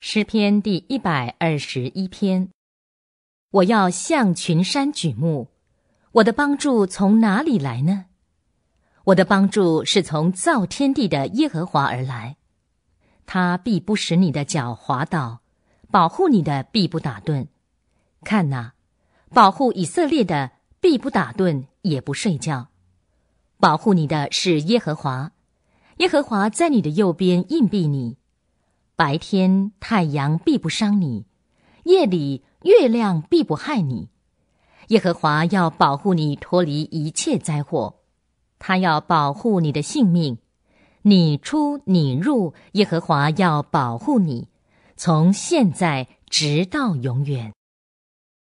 诗篇第一百二十一篇，我要向群山举目，我的帮助从哪里来呢？我的帮助是从造天地的耶和华而来，他必不使你的脚滑倒，保护你的必不打盹。看哪，保护以色列的必不打盹，也不睡觉。保护你的是耶和华，耶和华在你的右边硬庇你。白天太阳必不伤你，夜里月亮必不害你。耶和华要保护你脱离一切灾祸，他要保护你的性命。你出你入，耶和华要保护你，从现在直到永远。